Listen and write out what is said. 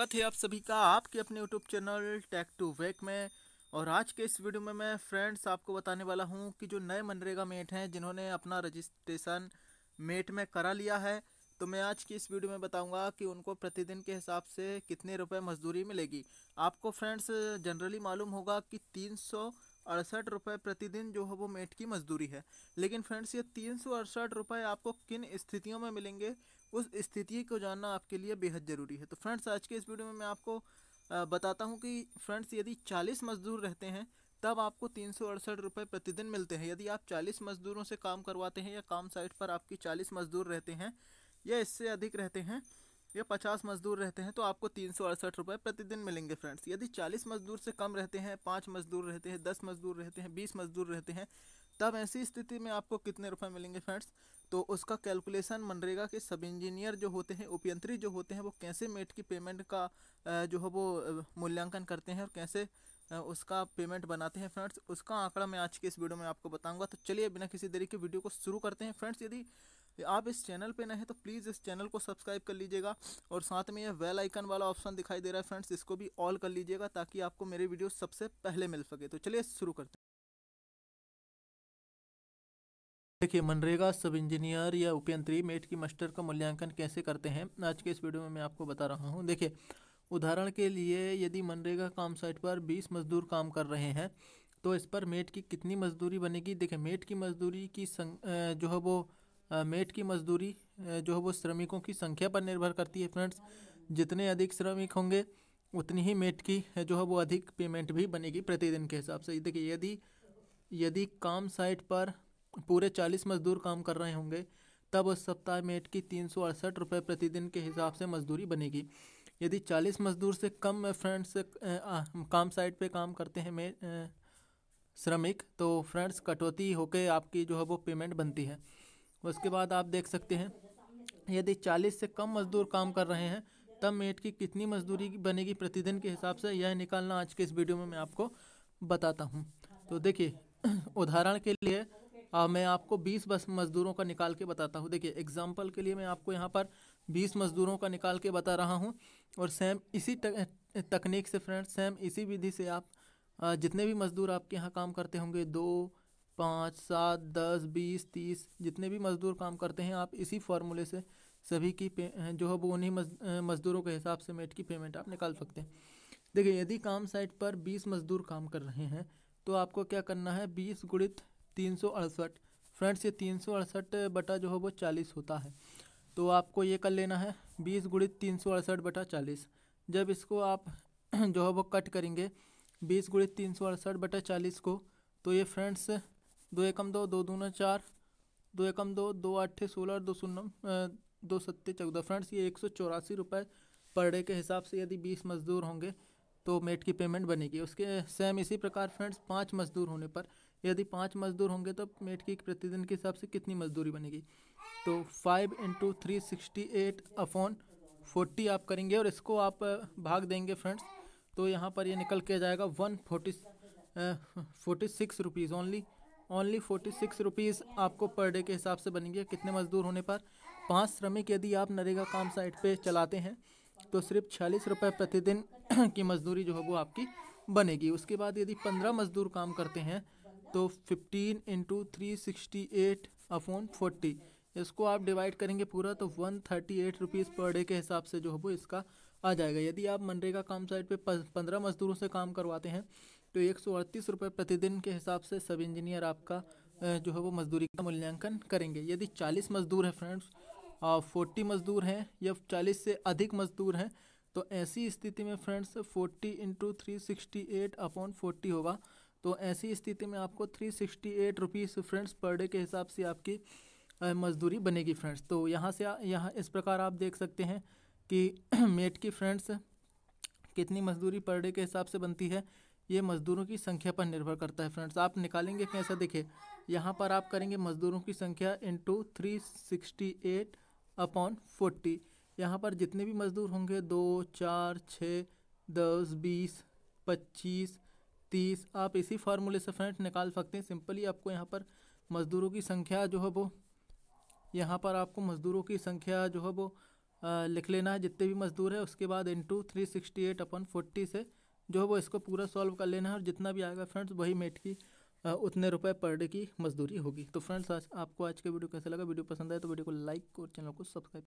स्वागत है आप सभी का आपके अपने YouTube channel tech to wake में और आज के इस वीडियो में मैं फ्रेंड्स आपको बताने वाला हूं कि जो नए मनरेगा मेट हैं जिन्होंने अपना रजिस्ट्रेशन मेट में करा लिया है तो मैं आज की इस वीडियो में बताऊंगा कि उनको प्रतिदिन के हिसाब से कितने रुपए मजदूरी मिलेगी आपको फ्रेंड्स जनरली मालूम होगा कि तीन अड़सठ रुपये प्रतिदिन जो है वो मेट की मजदूरी है लेकिन फ्रेंड्स ये तीन सौ अड़सठ रुपये आपको किन स्थितियों में मिलेंगे उस स्थिति को जानना आपके लिए बेहद ज़रूरी है तो फ्रेंड्स आज के इस वीडियो में मैं आपको बताता हूँ कि फ्रेंड्स यदि चालीस मज़दूर रहते हैं तब आपको तीन सौ अड़सठ रुपये प्रतिदिन मिलते हैं यदि आप चालीस मज़दूरों से काम करवाते हैं या काम साइट पर आपकी चालीस मज़दूर रहते हैं या इससे अधिक रहते हैं या पचास मज़दूर रहते हैं तो आपको तीन सौ अड़सठ रुपये प्रतिदिन मिलेंगे फ्रेंड्स यदि चालीस मज़दूर से कम रहते हैं पाँच मज़दूर रहते हैं दस मज़दूर रहते हैं बीस मज़दूर रहते हैं तब ऐसी स्थिति में आपको कितने रुपए मिलेंगे फ्रेंड्स तो उसका कैलकुलेशन मनरेगा के सब इंजीनियर जो होते हैं उपयंत्री जो होते हैं वो कैसे मेट की पेमेंट का जो है वो मूल्यांकन करते हैं और कैसे उसका पेमेंट बनाते हैं फ्रेंड्स उसका आंकड़ा मैं आज के इस वीडियो में आपको बताऊंगा तो चलिए बिना किसी देरी के वीडियो को शुरू करते हैं फ्रेंड्स यदि आप इस चैनल पे नहीं हैं तो प्लीज़ इस चैनल को सब्सक्राइब कर लीजिएगा और साथ में यह वेल आइकन वाला ऑप्शन दिखाई दे रहा है फ्रेंड्स इसको भी ऑल कर लीजिएगा ताकि आपको मेरे वीडियो सबसे पहले मिल सके तो चलिए शुरू करते हैं देखिए मनरेगा सब इंजीनियर या उपयंत्री मेट की मास्टर का मूल्यांकन कैसे करते हैं आज के इस वीडियो में मैं आपको बता रहा हूँ देखिए उदाहरण के लिए यदि मनरेगा काम साइट पर 20 मजदूर काम कर रहे हैं तो इस पर मेट की कितनी मजदूरी बनेगी देखिए मेट की मजदूरी की संग, जो है वो मेट की मजदूरी जो है वो श्रमिकों की संख्या पर निर्भर करती है फ्रेंड्स जितने अधिक श्रमिक होंगे उतनी ही मेट की जो है वो अधिक पेमेंट भी बनेगी प्रतिदिन के हिसाब से देखिए यदि यदि काम साइट पर पूरे चालीस मजदूर काम कर रहे होंगे तब उस सप्ताह मेट की तीन सौ अड़सठ रुपये प्रतिदिन के हिसाब से मजदूरी बनेगी यदि चालीस मजदूर से कम फ्रेंड्स काम साइट पे काम करते हैं मे श्रमिक तो फ्रेंड्स कटौती होकर आपकी जो है वो पेमेंट बनती है उसके बाद आप देख सकते हैं यदि चालीस से कम मजदूर काम कर रहे हैं तब मेट की कितनी मजदूरी बनेगी प्रतिदिन के हिसाब से यह निकालना आज के इस वीडियो में मैं आपको बताता हूँ तो देखिए उदाहरण के लिए आ, मैं आपको 20 बस मज़दूरों का निकाल के बताता हूँ देखिए एग्जाम्पल के लिए मैं आपको यहाँ पर 20 मज़दूरों का निकाल के बता रहा हूँ और सेम इसी तकनीक से फ्रेंड्स सेम इसी विधि से आप आ, जितने भी मज़दूर आपके यहाँ काम करते होंगे दो पाँच सात दस बीस तीस जितने भी मज़दूर काम करते हैं आप इसी फार्मूले से सभी की जो है वो उन्हीं मज़दूरों के हिसाब से मेट की पेमेंट आप निकाल सकते हैं देखिए यदि काम साइट पर बीस मज़दूर काम कर रहे हैं तो आपको क्या करना है बीस गुणित तीन सौ अड़सठ फ्रेंड्स ये तीन सौ अड़सठ बटा जो है वो चालीस होता है तो आपको ये कर लेना है बीस गुणित तीन सौ अड़सठ बटा चालीस जब इसको आप जो है वो कट करेंगे बीस गुणित तीन सौ अड़सठ बटा चालीस को तो ये फ्रेंड्स दो एकम दो दो दूना चार दो एकम दो दो आठे सोलह और दो शून्य दो सत्ते चौदह फ्रेंड्स ये एक सौ चौरासी रुपये पर डे के हिसाब से यदि बीस मजदूर होंगे तो मेट की पेमेंट बनेगी उसके सेम इसी प्रकार फ्रेंड्स पाँच मजदूर होने पर यदि पाँच मजदूर होंगे तो मेट की प्रतिदिन के हिसाब से कितनी मजदूरी बनेगी तो five into three sixty eight upon forty आप करेंगे और इसको आप भाग देंगे फ्रेंड्स तो यहाँ पर ये निकल के जाएगा one forty forty six rupees only only forty six rupees आपको पर डे के हिसाब से बनेंगे कितने मजदूर होने पर पांच श्रमिक यदि आप नरेगा काम साइट पे चलाते हैं तो सिर्फ छियालीस रुपये प्रतिदिन की मजदूरी जो है वो आपकी बनेगी उसके बाद यदि पंद्रह मजदूर काम करते हैं तो 15 into three sixty eight upon forty इसको आप डिवाइड करेंगे पूरा तो one thirty eight rupees per day के हिसाब से जो है वो इसका आ जाएगा यदि आप मनरेगा काम साइट पे पंद्रह मजदूरों से काम करवाते हैं तो एक सौ अड़तीस रुपये प्रतिदिन के हिसाब से सब इंजीनियर आपका जो है वो मजदूरी का मूल्यांकन करेंगे यदि चालीस मजदूर हैं फ्रेंड्स फोर्टी मजदूर हैं या चालीस से अधिक मजदूर हैं तो ऐसी स्थिति में friends forty into three sixty eight upon forty होगा तो ऐसी स्थिति में आपको three sixty eight rupees friends per day के हिसाब से आपकी मजदूरी बनेगी फ्रेंड्स तो यहाँ से यहाँ इस प्रकार आप देख सकते हैं कि मेट की फ्रेंड्स कितनी मजदूरी पर डे के हिसाब से बनती है ये मज़दूरों की संख्या पर निर्भर करता है फ्रेंड्स आप निकालेंगे कैसा देखे यहाँ पर आप करेंगे मज़दूरों की संख्या into three sixty eight upon forty यहाँ पर जितने भी मज़दूर होंगे दो चार छः दस बीस पच्चीस तीस आप इसी फार्मूले से फ्रेंड्स निकाल सकते हैं सिंपली आपको यहाँ पर मज़दूरों की संख्या जो है वो यहाँ पर आपको मज़दूरों की संख्या जो है वो लिख लेना है जितने भी मज़दूर है उसके बाद into three sixty eight upon forty से जो है वो इसको पूरा सॉल्व कर लेना है और जितना भी आएगा फ्रेंड्स वही मेट की आ, उतने रुपए पर डे की मजदूरी होगी तो फ्रेंड्स आज आपको आज के वीडियो कैसा लगा वीडियो पसंद आए तो वीडियो को लाइक और चैनल को सब्सक्राइब